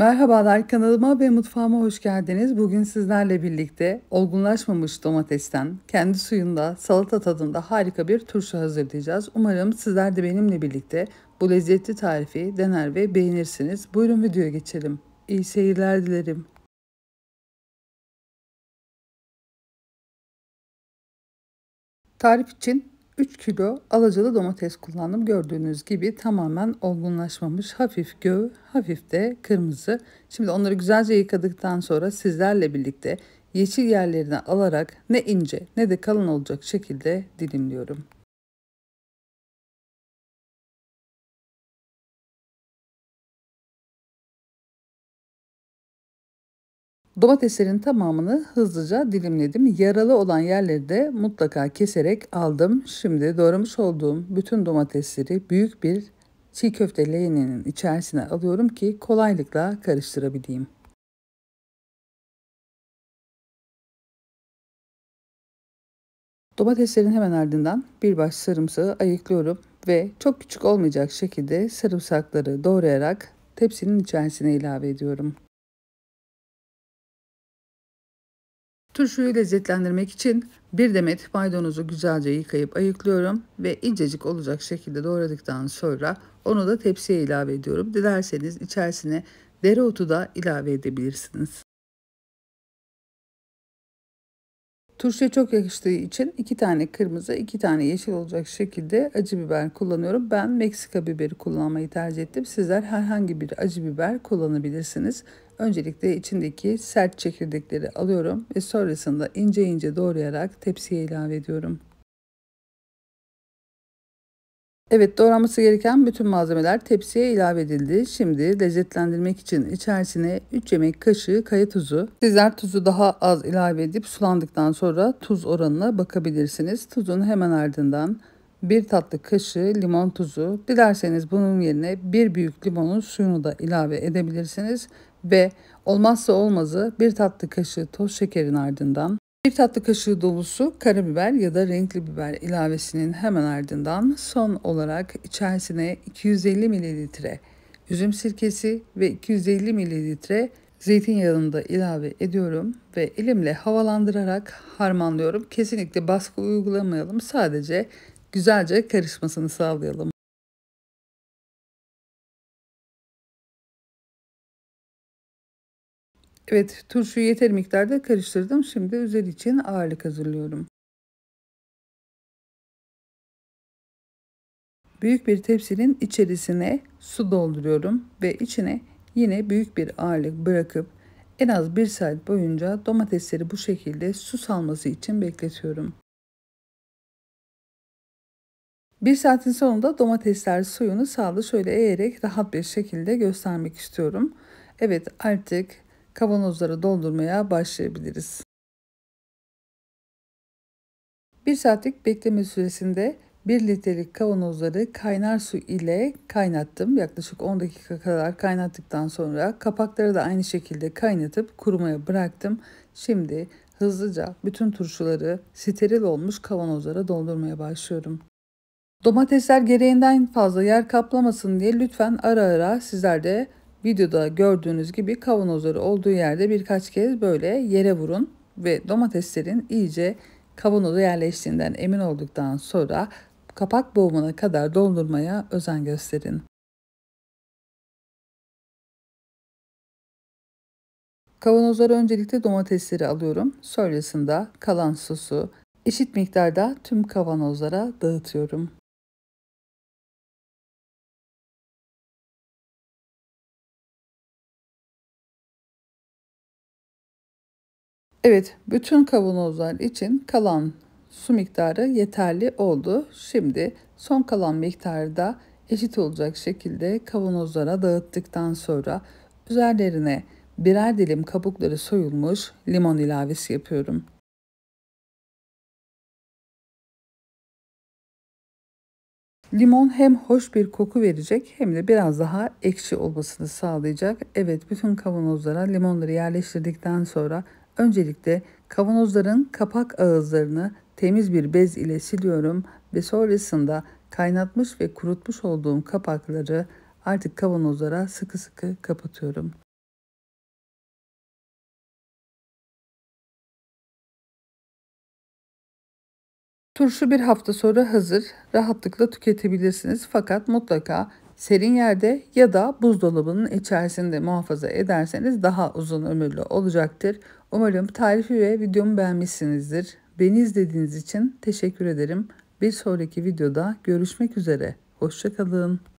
Merhabalar kanalıma ve mutfağıma hoş geldiniz. Bugün sizlerle birlikte olgunlaşmamış domatesten kendi suyunda salata tadında harika bir turşu hazırlayacağız. Umarım sizler de benimle birlikte bu lezzetli tarifi dener ve beğenirsiniz. Buyurun videoya geçelim. İyi seyirler dilerim. Tarif için 3 kilo alacalı domates kullandım. Gördüğünüz gibi tamamen olgunlaşmamış hafif göğü hafif de kırmızı. Şimdi onları güzelce yıkadıktan sonra sizlerle birlikte yeşil yerlerini alarak ne ince ne de kalın olacak şekilde dilimliyorum. Domateslerin tamamını hızlıca dilimledim. Yaralı olan yerleri de mutlaka keserek aldım. Şimdi doğramış olduğum bütün domatesleri büyük bir çiğ köfte leğeninin içerisine alıyorum ki kolaylıkla karıştırabileyim. Domateslerin hemen ardından bir baş sarımsağı ayıklıyorum ve çok küçük olmayacak şekilde sarımsakları doğrayarak tepsinin içerisine ilave ediyorum. Turşuyu lezzetlendirmek için bir demet maydanozu güzelce yıkayıp ayıklıyorum ve incecik olacak şekilde doğradıktan sonra onu da tepsiye ilave ediyorum. Dilerseniz içerisine dereotu da ilave edebilirsiniz. Turşuya çok yakıştığı için iki tane kırmızı, iki tane yeşil olacak şekilde acı biber kullanıyorum. Ben Meksika biberi kullanmayı tercih ettim. Sizler herhangi bir acı biber kullanabilirsiniz. Öncelikle içindeki sert çekirdekleri alıyorum ve sonrasında ince ince doğrayarak tepsiye ilave ediyorum. Evet doğranması gereken bütün malzemeler tepsiye ilave edildi. Şimdi lezzetlendirmek için içerisine 3 yemek kaşığı kaya tuzu. Sizler tuzu daha az ilave edip sulandıktan sonra tuz oranına bakabilirsiniz. Tuzun hemen ardından 1 tatlı kaşığı limon tuzu. Dilerseniz bunun yerine 1 büyük limonun suyunu da ilave edebilirsiniz. Ve olmazsa olmazı 1 tatlı kaşığı toz şekerin ardından bir tatlı kaşığı dolusu karabiber ya da renkli biber ilavesinin hemen ardından son olarak içerisine 250 ml üzüm sirkesi ve 250 ml zeytinyağını da ilave ediyorum ve elimle havalandırarak harmanlıyorum. Kesinlikle baskı uygulamayalım sadece güzelce karışmasını sağlayalım. Evet turşuyu yeter miktarda karıştırdım. Şimdi üzeri için ağırlık hazırlıyorum. Büyük bir tepsinin içerisine su dolduruyorum ve içine yine büyük bir ağırlık bırakıp en az 1 saat boyunca domatesleri bu şekilde su salması için bekletiyorum. 1 saatin sonunda domatesler suyunu saldı. şöyle eğerek rahat bir şekilde göstermek istiyorum. Evet artık kavanozlara doldurmaya başlayabiliriz. 1 saatlik bekleme süresinde 1 litrelik kavanozları kaynar su ile kaynattım. Yaklaşık 10 dakika kadar kaynattıktan sonra kapakları da aynı şekilde kaynatıp kurumaya bıraktım. Şimdi hızlıca bütün turşuları steril olmuş kavanozlara doldurmaya başlıyorum. Domatesler gereğinden fazla yer kaplamasın diye lütfen ara ara sizler de Videoda gördüğünüz gibi kavanozları olduğu yerde birkaç kez böyle yere vurun ve domateslerin iyice kavanoza yerleştiğinden emin olduktan sonra kapak boğumuna kadar doldurmaya özen gösterin. Kavanozları öncelikle domatesleri alıyorum. Sonrasında kalan sosu eşit miktarda tüm kavanozlara dağıtıyorum. Evet, bütün kavanozlar için kalan su miktarı yeterli oldu. Şimdi son kalan da eşit olacak şekilde kavanozlara dağıttıktan sonra üzerlerine birer dilim kabukları soyulmuş limon ilavesi yapıyorum. Limon hem hoş bir koku verecek hem de biraz daha ekşi olmasını sağlayacak. Evet bütün kavanozlara limonları yerleştirdikten sonra Öncelikle kavanozların kapak ağızlarını temiz bir bez ile siliyorum ve sonrasında kaynatmış ve kurutmuş olduğum kapakları artık kavanozlara sıkı sıkı kapatıyorum. Turşu bir hafta sonra hazır, rahatlıkla tüketebilirsiniz fakat mutlaka serin yerde ya da buzdolabının içerisinde muhafaza ederseniz daha uzun ömürlü olacaktır. Umarım tarifi ve videomu beğenmişsinizdir. Beni izlediğiniz için teşekkür ederim. Bir sonraki videoda görüşmek üzere. Hoşçakalın.